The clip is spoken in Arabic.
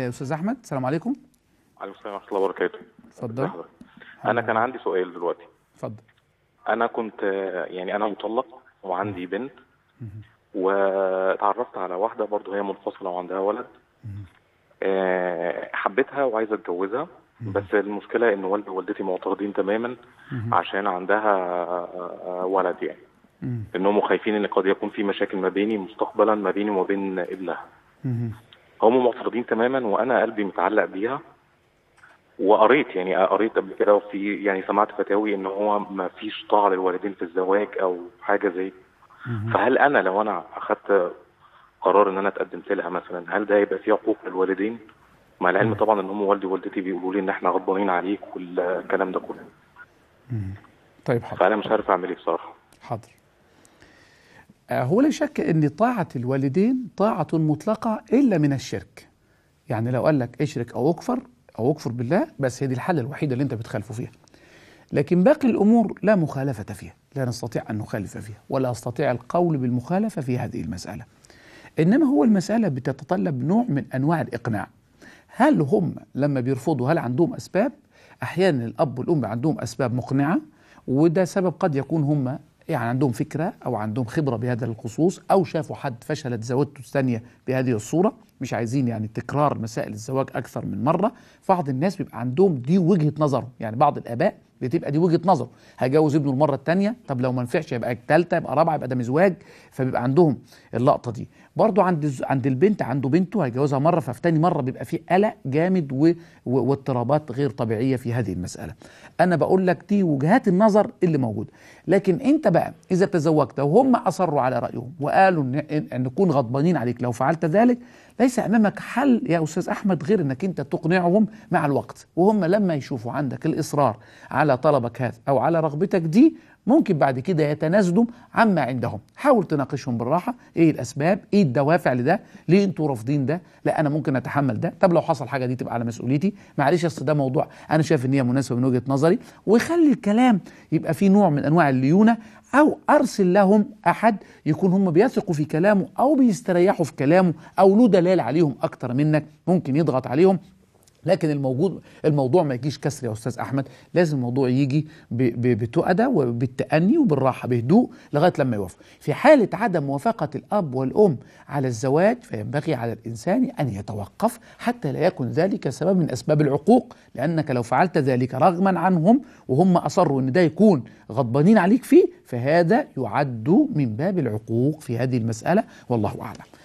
الاستاذ احمد السلام عليكم وعليكم السلام ورحمه الله وبركاته اتفضل انا كان عندي سؤال دلوقتي اتفضل انا كنت يعني انا مطلق وعندي بنت واتعرفت على واحده برضه هي منفصله وعندها ولد آه، حبيتها وعايزه اتجوزها بس المشكله ان والدي ووالدتي معترضين تماما عشان عندها آه، ولد يعني انهم خايفين ان قد يكون في مشاكل ما بيني مستقبلا ما بيني وما بين ابنها هم معترضين تماما وانا قلبي متعلق بيها وقريت يعني قريت قبل كده وفي يعني سمعت فتاوي ان هو ما فيش طاعه للوالدين في الزواج او حاجه زي فهل انا لو انا اخذت قرار ان انا اتقدمت لها مثلا هل ده هيبقى فيه عقوق للوالدين؟ مع العلم طبعا ان هم والدي ووالدتي بيقولوا لي ان احنا غضبانين عليك والكلام ده كله. طيب حاضر. فانا مش عارف اعمل ايه بصراحه. حاضر. آه، هو لا شك ان طاعه الوالدين طاعه مطلقه الا من الشرك يعني لو قال لك اشرك او اكفر او اكفر بالله بس هي دي الحاله الوحيده اللي انت بتخالفه فيها لكن باقي الامور لا مخالفه فيها لا نستطيع ان نخالف فيها ولا استطيع القول بالمخالفه في هذه المساله انما هو المساله بتتطلب نوع من انواع الاقناع هل هم لما بيرفضوا هل عندهم اسباب احيانا الاب والام عندهم اسباب مقنعه وده سبب قد يكون هم يعني عندهم فكرة أو عندهم خبرة بهذا الخصوص أو شافوا حد فشلت زوجته الثانية بهذه الصورة مش عايزين يعني تكرار مسائل الزواج أكثر من مرة بعض الناس بيبقى عندهم دي وجهة نظرهم يعني بعض الآباء بتبقى دي وجهه نظر هجوز ابنه المره الثانيه طب لو ما نفعش يبقى الثالثه يبقى رابعه يبقى ده مزواج فبيبقى عندهم اللقطه دي برضو عند عند البنت عنده بنته هيجوزها مره ففي تاني مره بيبقى في قلق جامد و... واضطرابات غير طبيعيه في هذه المساله انا بقول لك دي وجهات النظر اللي موجوده لكن انت بقى اذا تزوجت وهم اصروا على رايهم وقالوا ان نكون غضبانين عليك لو فعلت ذلك ليس امامك حل يا استاذ احمد غير انك انت تقنعهم مع الوقت وهم لما يشوفوا عندك الاصرار على طلبك هذا أو على رغبتك دي ممكن بعد كده يتنازلوا عما عندهم حاول تناقشهم بالراحة إيه الأسباب إيه الدوافع لده ليه أنتوا رافضين ده لا أنا ممكن أتحمل ده طب لو حصل حاجة دي تبقى على مسؤوليتي معلش أصل ده موضوع أنا شايف إن هي مناسبة من وجهة نظري وخلي الكلام يبقى فيه نوع من أنواع الليونة أو أرسل لهم أحد يكون هم بيثقوا في كلامه أو بيستريحوا في كلامه أو له دلال عليهم أكتر منك ممكن يضغط عليهم لكن الموجود الموضوع ما يجيش كسر يا استاذ احمد لازم الموضوع يجي بتؤدى وبالتاني وبالراحه بهدوء لغايه لما يوافق في حاله عدم موافقه الاب والام على الزواج فينبغي على الانسان ان يتوقف حتى لا يكون ذلك سبب من اسباب العقوق لانك لو فعلت ذلك رغما عنهم وهم اصروا ان ده يكون غضبانين عليك فيه فهذا يعد من باب العقوق في هذه المساله والله اعلم